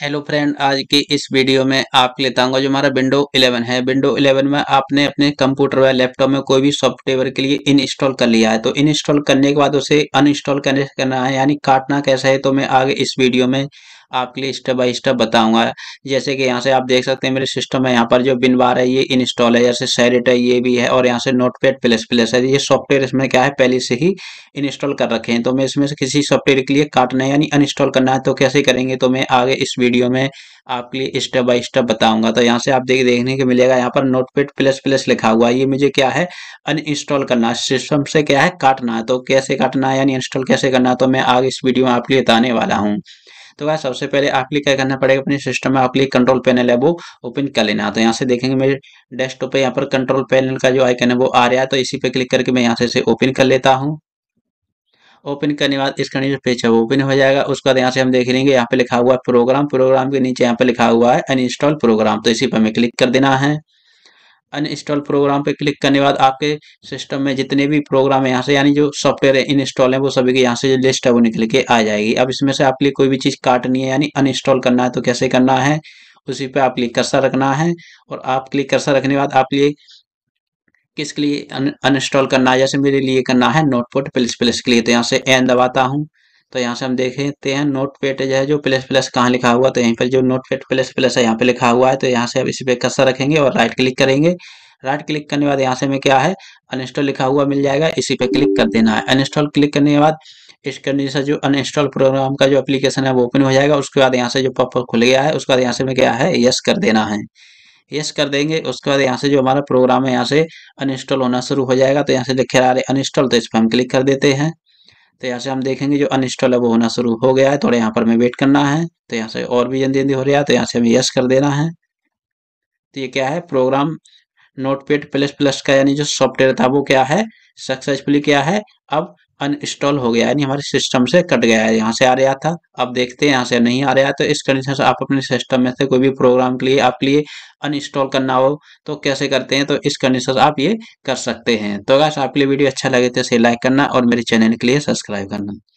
hello friend आज की इस वीडियो में आप लेता हूँ जो हमारा विंडो 11 है विंडो 11 में आपने अपने कंप्यूटर व लैपटॉप में कोई भी सॉफ्टवेयर के लिए इंस्टॉल कर लिया है तो इंस्टॉल करने के बाद उसे अनइंस्टॉल करना है यानी काटना कैसा है तो मैं आगे इस वीडियो में आपके लिए स्टेप बाय स्टेप बताऊंगा जैसे कि यहाँ से आप देख सकते हैं मेरे सिस्टम है यहाँ पर जो बिन बार है ये इंस्टॉल है जैसे सैरिट है ये भी है और यहाँ से नोट पैड प्लस प्लस है ये सॉफ्टवेयर इसमें क्या है पहले से ही इंस्टॉल कर रखे हैं तो मैं इसमें से किसी सॉफ्टवेयर के लिए काटना है यानी अनइंस्टॉल करना है तो कैसे करेंगे तो मैं आगे इस वीडियो में आपके लिए स्टेप बाय स्टेप बताऊंगा तो यहाँ से आप देख देखने को मिलेगा यहाँ पर नोटपेड प्लस प्लस लिखा हुआ है ये मुझे क्या है अनइंस्टॉल करना है सिस्टम से क्या है काटना है तो कैसे काटना है यानी इंस्टॉल कैसे करना है तो मैं आगे इस वीडियो में आपके लिए बताने वाला हूँ तो वह सबसे पहले आप क्लिक क्या करना पड़ेगा अपने सिस्टम में आप क्लिक कंट्रोल पैनल है वो ओपन कर लेना तो यहाँ से देखेंगे मेरे डेस्कटॉप पे यहाँ पर कंट्रोल पैनल का जो आइकन है वो आ रहा है तो इसी पे क्लिक करके मैं यहाँ से इसे ओपन कर लेता हूँ ओपन करने के बाद इसका नीचे पेज है ओपन हो जाएगा उसके बाद यहाँ से हम देख लेंगे यहाँ पे लिखा हुआ है प्रोग्राम प्रोग्राम के नीचे यहाँ पे लिखा हुआ है अनइंस्टॉल प्रोग्राम तो इसी पर हमें क्लिक कर देना है अनइंस्टॉल प्रोग्राम पे क्लिक करने के बाद आपके सिस्टम में जितने भी प्रोग्राम है यहाँ से यानी जो सॉफ्टवेयर है इंस्टॉल है वो सभी के यहाँ से जो लिस्ट है वो निकल के आ जाएगी अब इसमें से आपके लिए कोई भी चीज़ काटनी है यानी अनइंस्टॉल करना है तो कैसे करना है उसी पे आप क्लिक कर्सर रखना है और आप क्लिक कर्सर रखने के बाद आप लिए किसके लिए अनइंस्टॉल करना है जैसे मेरे लिए करना है नोटपुट प्लस प्लस के लिए तो यहाँ से एन दबाता हूँ तो यहाँ से हम देखते हैं नोट पेट जो है जो प्लस प्लस कहाँ लिखा हुआ तो यहीं पर जो नोट पेट प्लस प्लस है यहाँ पे लिखा हुआ है तो यहाँ से अब इस पे कसर रखेंगे और राइट क्लिक करेंगे राइट क्लिक करने के बाद यहाँ से हमें क्या है अनइंस्टॉल लिखा हुआ मिल जाएगा इसी पे क्लिक कर देना है अनइंस्टॉल क्लिक करने के बाद इसके करने से जो अनइंस्टॉल प्रोग्राम का जो एप्लीकेशन है वो ओपन हो जाएगा उसके बाद यहाँ से जो पॉपअप खुल गया है उसके बाद यहाँ से हमें क्या है यस कर देना है यस कर देंगे उसके बाद यहाँ से जो हमारा प्रोग्राम है यहाँ से अनइंस्टॉल होना शुरू हो जाएगा तो यहाँ से लिखे आ रहे अनइंस्टॉल तो इस पर हम क्लिक कर देते हैं तो यहाँ से हम देखेंगे जो अनइंस्टॉल है वो होना शुरू हो गया है थोड़ा यहाँ पर हमें वेट करना है तो यहाँ से और भी जल्दी जल्दी हो रहा है तो यहाँ से हमें यस कर देना है तो ये क्या है प्रोग्राम नोटपेड प्लस प्लस का यानी जो सॉफ्टवेयर था वो क्या है सक्सेसफुली क्या है अब अनइंस्टॉल हो गया यानी हमारे सिस्टम से कट गया है यहाँ से आ रहा था अब देखते हैं यहाँ से नहीं आ रहा है तो इस कंडीशन से आप अपने सिस्टम में से कोई भी प्रोग्राम के लिए आपके लिए अनइंस्टॉल करना हो तो कैसे करते हैं तो इस कंडीशन से आप ये कर सकते हैं तो अगर आपके लिए वीडियो अच्छा लगे तो इसे लाइक करना और मेरे चैनल के लिए सब्सक्राइब करना